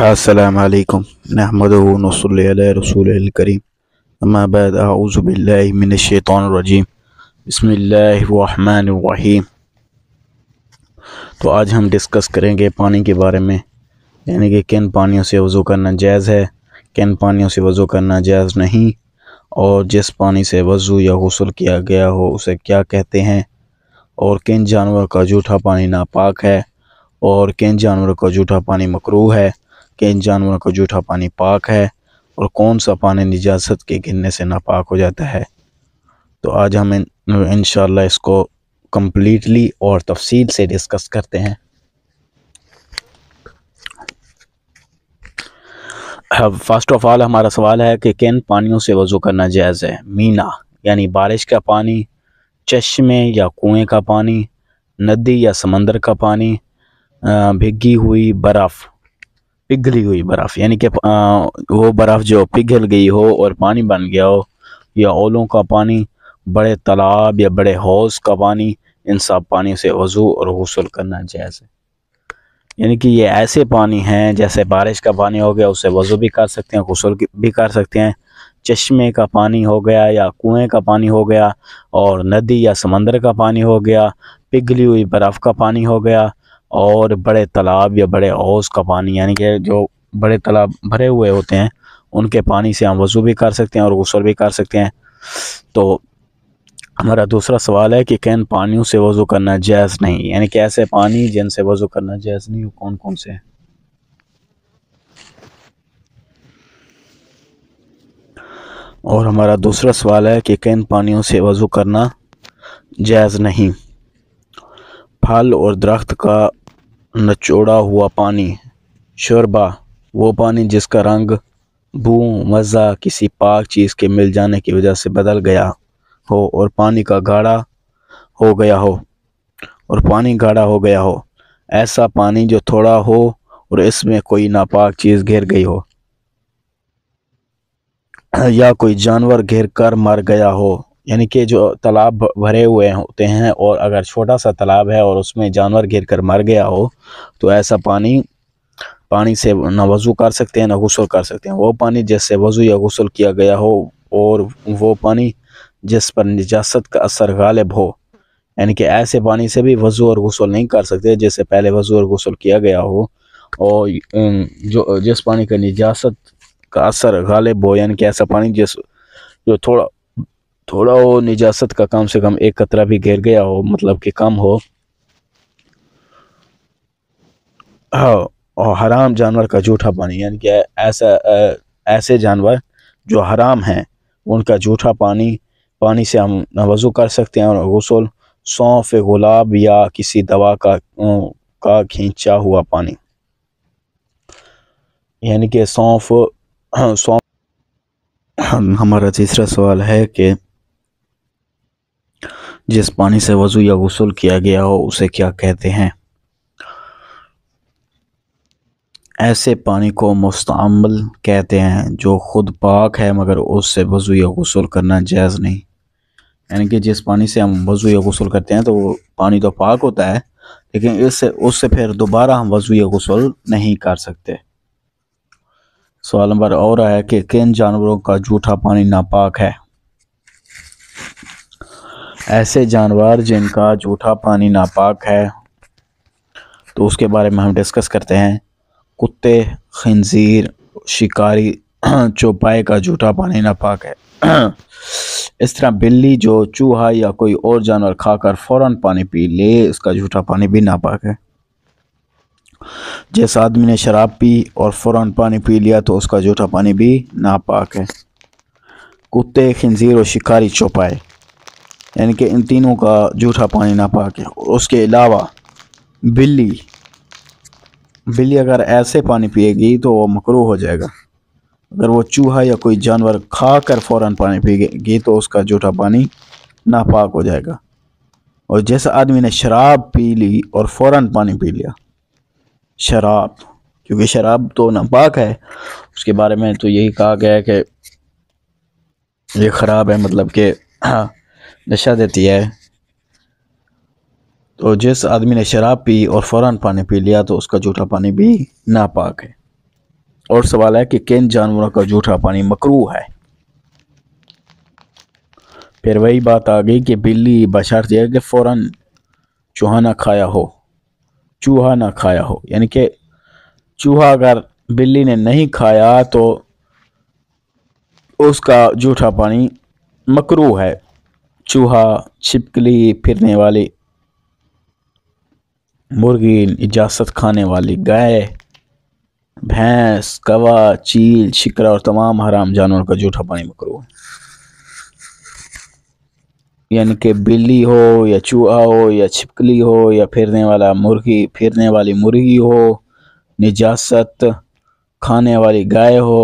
الرجيم بسم الله الرحمن الرحيم तो आज हम डिस्कस करेंगे पानी के बारे में यानी कि किन पानियों से वज़ू करना जायज़ है किन पानियों से वज़ू करना जायज़ नहीं और जिस पानी से वज़ू या गसल किया गया हो उसे क्या कहते हैं और किन जानवर का जूठा पानी नापाक है और किन जानवर का जूठा पानी मकरू है कि इन जानवरों का जूठा पानी पाक है और कौन सा पानी निजात के गिरने से नापाक हो जाता है तो आज हम इन, इन इसको कम्प्लीटली और तफसील से डिस्कस करते हैं फर्स्ट ऑफ ऑल हमारा सवाल है कि किन पानियों से वज़ू करना जायज़ है मीना यानी बारिश का पानी चश्मे या कुएं का पानी नदी या समंदर का पानी भिगी हुई बर्फ़ पिघली हुई बर्फ़ यानी कि वो बर्फ़ जो पिघल गई हो और पानी बन गया हो या ओलों का पानी बड़े तालाब या बड़े हौज़ का पानी इन सब पानी से वज़ू और गसल करना जैसे यानी कि ये ऐसे पानी हैं जैसे बारिश का पानी हो गया उससे वज़ू भी कर सकते हैं गसल भी कर सकते हैं चश्मे का पानी हो गया या कुएं का पानी हो गया और नदी या समंदर का पानी हो गया पिघली हुई बर्फ़ का पानी हो गया और बड़े तालाब या बड़े औस का पानी यानी कि जो बड़े तालाब भरे हुए होते हैं उनके पानी से हम वज़ू भी कर सकते हैं और गसल भी कर सकते हैं तो हमारा दूसरा सवाल है कि कैन पानियों से वज़ू करना जायज़ नहीं यानी कि ऐसे पानी जिनसे वज़ू करना जायज़ नहीं कौन कौन से और हमारा दूसरा सवाल है कि कैन पानियों से वज़ू करना जायज़ नहीं फल और दरख्त का नचोड़ा हुआ पानी शोरबा वो पानी जिसका रंग बू मज़ा किसी पाक चीज़ के मिल जाने की वजह से बदल गया हो और पानी का गाढ़ा हो गया हो और पानी गाढ़ा हो गया हो ऐसा पानी जो थोड़ा हो और इसमें कोई नापाक चीज़ घिर गई हो या कोई जानवर घिर कर मर गया हो यानी कि जो तालाब भरे हुए होते हैं और अगर छोटा सा तालाब है और उसमें जानवर गिर कर मर गया हो तो ऐसा पानी पानी से न वज़ू कर सकते हैं ना गसल कर सकते हैं वो पानी जिससे वज़ू या गसल किया गया हो और वो पानी जिस पर निजात का असर गालिब हो यानी कि ऐसे पानी से भी वज़ू और गसल नहीं कर सकते जिससे पहले वज़ू और गसल किया गया हो और जो जिस पानी का निजात का असर गालिब हो यानी कि ऐसा पानी जिस जो थोड़ा थोड़ा वो निजात का कम से कम एक कतरा भी गिर गया हो मतलब कि कम हो हाँ और हराम जानवर का जूठा पानी यानी कि ऐसा ऐसे जानवर जो हराम हैं उनका जूठा पानी पानी से हम वज़ू कर सकते हैं और गसल सौंफ गुलाब या किसी दवा का का खींचा हुआ पानी यानी कि सौंफ सौंफ हमारा तीसरा सवाल है कि जिस पानी से वज़ू या गसल किया गया हो उसे क्या कहते हैं ऐसे पानी को मुस्तमल कहते हैं जो ख़ुद पाक है मगर उससे वज़ू या गसल करना जायज़ नहीं यानी कि जिस पानी से हम वज़ू या गसल करते हैं तो वो पानी तो पाक होता है लेकिन इससे उससे फिर दोबारा हम वज़ू या गसल नहीं कर सकते सवाल नंबर और है कि किन जानवरों का जूठा पानी नापाक है ऐसे जानवर जिनका जूठा पानी नापाक है तो उसके बारे में हम डिस्कस करते हैं कुत्ते खंजीर शिकारी चौपाए का जूठा पानी नापाक है इस तरह बिल्ली जो चूहा या कोई और जानवर खाकर फ़ौर पानी पी ले उसका जूठा पानी भी नापाक है जिस आदमी ने शराब पी और फ़ौर पानी पी लिया तो उसका जूठा पानी भी नापाक है कुत्ते खंजीर और शिकारी चौपाए यानी कि इन तीनों का जूठा पानी ना पाके उसके अलावा बिल्ली बिल्ली अगर ऐसे पानी पिएगी तो वो मकरू हो जाएगा अगर वो चूहा या कोई जानवर खा कर फ़ौर पानी पिएगी तो उसका जूठा पानी नापाक हो जाएगा और जैसे आदमी ने शराब पी ली और फ़ौर पानी पी लिया शराब क्योंकि शराब तो नापाक है उसके बारे में तो यही कहा गया है कि ये ख़राब है मतलब कि हाँ नशा देती है तो जिस आदमी ने शराब पी और फ़ौर पानी पी लिया तो उसका जूठा पानी भी नापाक है और सवाल है कि किन जानवरों का जूठा पानी मकरू है फिर वही बात आ गई कि बिल्ली बशर यह कि फ़ौर चूहा ना खाया हो चूहा ना खाया हो यानी कि चूहा अगर बिल्ली ने नहीं खाया तो उसका जूठा पानी मकरू है चूहा छिपकली फिरने वाली मुर्गी इजाज़त खाने वाली गाय भैंस कवा चील शिकरा और तमाम हराम जानवर का जूठा पानी मकरू यानी कि बिल्ली हो या चूहा हो या छिपकली हो या फिरने वाला मुर्गी फिरने वाली मुर्गी हो निजासत खाने वाली गाय हो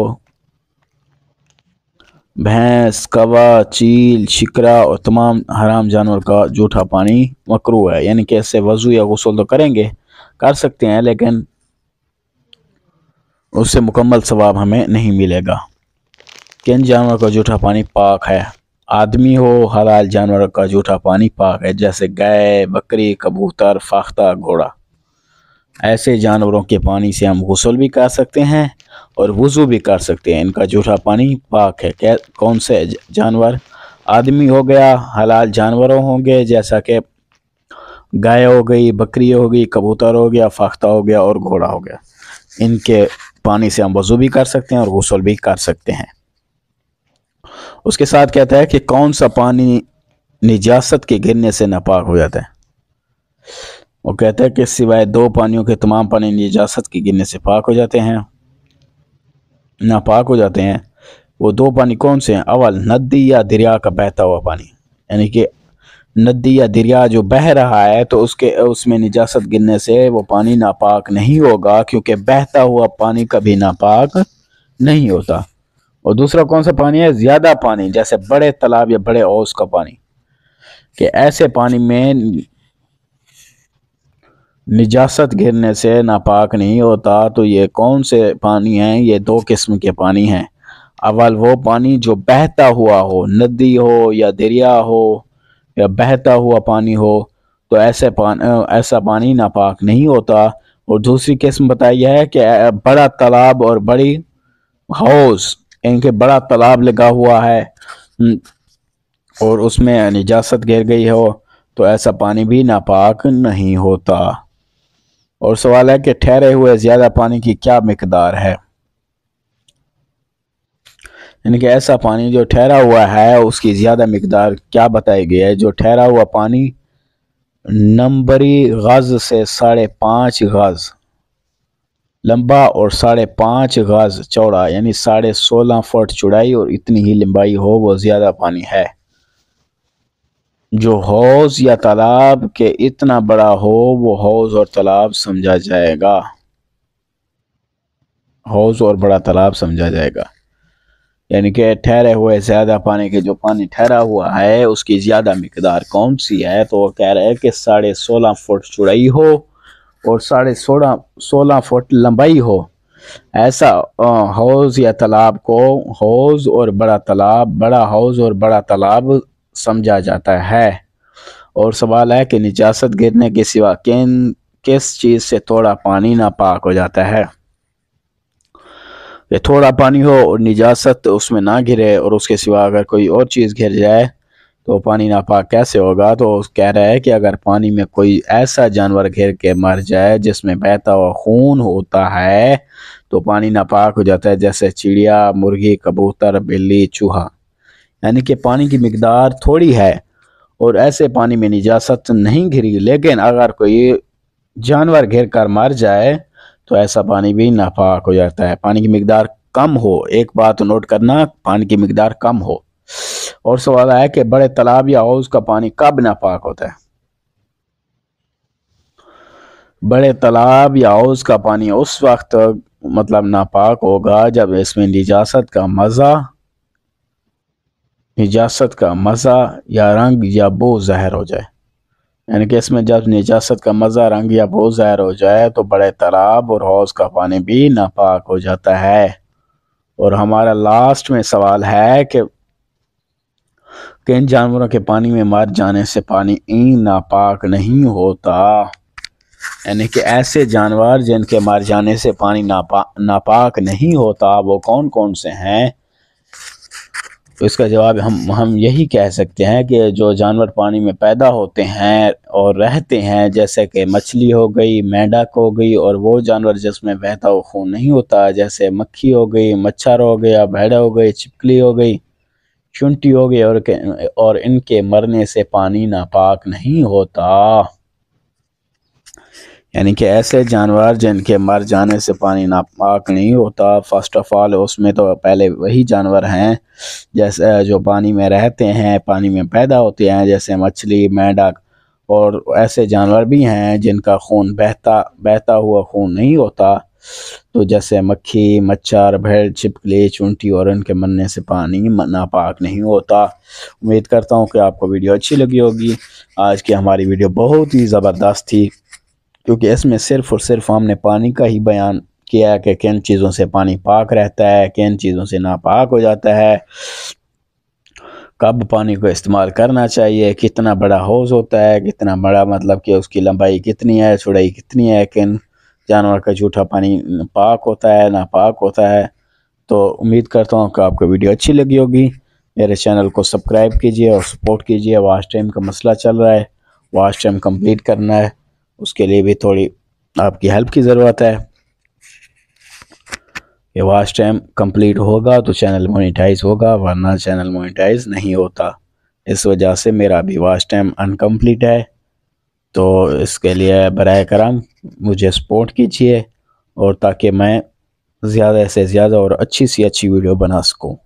भैंस कवा चील शिकरा और तमाम हराम जानवर का जूठा पानी मकरू है यानी कि ऐसे वजू या गसल तो करेंगे कर सकते हैं लेकिन उससे मुकम्मल सवाब हमें नहीं मिलेगा किन जानवर का जूठा पानी पाक है आदमी हो हलाल जानवर का जूठा पानी पाक है जैसे गाय बकरी कबूतर फाख्ता घोड़ा ऐसे जानवरों के पानी से हम गसल भी कर सकते हैं और वज़ू भी कर सकते हैं इनका जूठा पानी पाक है क्या कौन से जानवर आदमी हो गया हलाल जानवरों होंगे जैसा कि गाय हो गई बकरी हो गई कबूतर हो गया फाख्ता हो गया और घोड़ा हो गया इनके पानी से हम वज़ू भी कर सकते हैं और गसल भी कर सकते हैं उसके साथ कहता है कि कौन सा पानी निजात के गिरने से नापाक हो जाता है वो कहते हैं कि सिवाय दो पानियों के तमाम पानी निजात के गिरने से पाक हो जाते हैं नापाक हो जाते हैं वो दो पानी कौन से हैं अवल नदी या दरिया का बहता हुआ पानी यानी कि नदी या दरिया जो बह रहा है तो उसके उसमें निजात गिरने से वो पानी नापाक नहीं होगा क्योंकि बहता हुआ पानी कभी नापाक नहीं होता और दूसरा कौन सा पानी है ज़्यादा पानी जैसे बड़े तालाब या बड़े ओस का पानी कि ऐसे पानी में निजात घिरने से नापाक नहीं होता तो ये कौन से पानी हैं ये दो किस्म के पानी हैं अवल वो पानी जो बहता हुआ हो नदी हो या दरिया हो या बहता हुआ पानी हो तो ऐसे पान ऐसा पानी नापाक नहीं होता और दूसरी किस्म बताई है कि बड़ा तालाब और बड़ी हौज इनके बड़ा तालाब लगा हुआ है हम्म, और उसमें निजात गिर गई हो तो ऐसा पानी भी नापाक नहीं होता और सवाल है कि ठहरे हुए ज़्यादा पानी की क्या मकदार है यानी कि ऐसा पानी जो ठहरा हुआ है उसकी ज़्यादा मकदार क्या बताई गई है जो ठहरा हुआ पानी नंबरी गज़ से साढ़े पांच गज़ लंबा और साढ़े पांच गज़ चौड़ा यानी साढ़े सोलह फुट चौड़ाई और इतनी ही लंबाई हो वो ज़्यादा पानी है जो हौज या तालाब के इतना बड़ा हो वो हौज और तालाब समझा जाएगा हौज और बड़ा तालाब समझा जाएगा यानी कि ठहरे हुए ज़्यादा पानी के जो पानी ठहरा हुआ है उसकी ज़्यादा मकदार कौन सी है तो वो कह रहे हैं कि साढ़े सोलह फुट चौड़ाई हो और साढ़े सोलह सोलह फुट लंबाई हो ऐसा हौज या तालाब को हौज और बड़ा तालाब बड़ा हौज और बड़ा तालाब समझा जाता है और सवाल है कि निजात गिरने के सिवा किन किस चीज़ से थोड़ा पानी नापाक हो जाता है ये थोड़ा पानी हो और निजात उसमें ना घिरे और उसके सिवा अगर कोई और चीज़ घिर जाए तो पानी नापाक कैसे होगा तो कह रहा है कि अगर पानी में कोई ऐसा जानवर घिर के मर जाए जिसमें बहता हुआ खून होता है तो पानी नापाक हो जाता है जैसे चिड़िया मुर्गी कबूतर बिल्ली चूहा यानी कि पानी की मकदार थोड़ी है और ऐसे पानी में निजात नहीं घिरी लेकिन अगर कोई जानवर घिर कर मर जाए तो ऐसा पानी भी नापाक हो जाता है पानी की मकदार कम हो एक बात नोट करना पानी की मकदार कम हो और सवाल आया कि बड़े तालाब या हाउस का पानी कब नापाक होता है बड़े तालाब या हाउस का पानी उस वक्त मतलब नापाक होगा जब इसमें निजात का मज़ा निजासत का मज़ा या रंग या बो ज़ाहिर हो जाए यानी कि इसमें जब निजात का मज़ा रंग या बो ज़ाहिर हो जाए तो बड़े तालाब और हौज़ का पानी भी नापाक हो जाता है और हमारा लास्ट में सवाल है कि किन जानवरों के पानी में मर जाने से पानी ई नापाक नहीं होता यानी कि ऐसे जानवर जिनके मर जाने से पानी नापा नापाक नहीं होता वो कौन कौन से हैं तो इसका जवाब हम हम यही कह सकते हैं कि जो जानवर पानी में पैदा होते हैं और रहते हैं जैसे कि मछली हो गई मेंढक हो गई और वो जानवर जिसमें बहता हुआ खून नहीं होता जैसे मक्खी हो गई मच्छर हो गया भैड़ा हो गई चिपकली हो गई चुंटी हो गई और और इनके मरने से पानी नापाक नहीं होता यानी कि ऐसे जानवर जिनके मर जाने से पानी नापाक नहीं होता फर्स्ट ऑफ ऑल उसमें तो पहले वही जानवर हैं जैसे जो पानी में रहते हैं पानी में पैदा होते हैं जैसे मछली मेंढक और ऐसे जानवर भी हैं जिनका खून बहता बहता हुआ खून नहीं होता तो जैसे मक्खी मच्छर भेड़ छिपकली चुंटी और इनके मरने से पानी नापाक नहीं होता उम्मीद करता हूँ कि आपको वीडियो अच्छी लगी होगी आज की हमारी वीडियो बहुत ही ज़बरदस्त थी क्योंकि इसमें सिर्फ और सिर्फ हमने पानी का ही बयान किया है कि किन चीज़ों से पानी पाक रहता है किन चीज़ों से नापाक हो जाता है कब पानी को इस्तेमाल करना चाहिए कितना बड़ा हौज़ होता है कितना बड़ा मतलब कि उसकी लंबाई कितनी है चौड़ाई कितनी है किन जानवर का झूठा पानी पाक होता है नापाक होता है तो उम्मीद करता हूँ कि आपको वीडियो अच्छी लगी होगी मेरे चैनल को सब्सक्राइब कीजिए और सपोर्ट कीजिए वाश टाइम का मसला चल रहा है वाश टाइम कम्प्लीट करना है उसके लिए भी थोड़ी आपकी हेल्प की ज़रूरत है ये वाच टाइम कंप्लीट होगा तो चैनल मोनेटाइज होगा वरना चैनल मोनेटाइज नहीं होता इस वजह से मेरा भी वाच टाइम अनकम्प्लीट है तो इसके लिए बर करम मुझे सपोर्ट कीजिए और ताकि मैं ज़्यादा से ज़्यादा और अच्छी सी अच्छी वीडियो बना सकूँ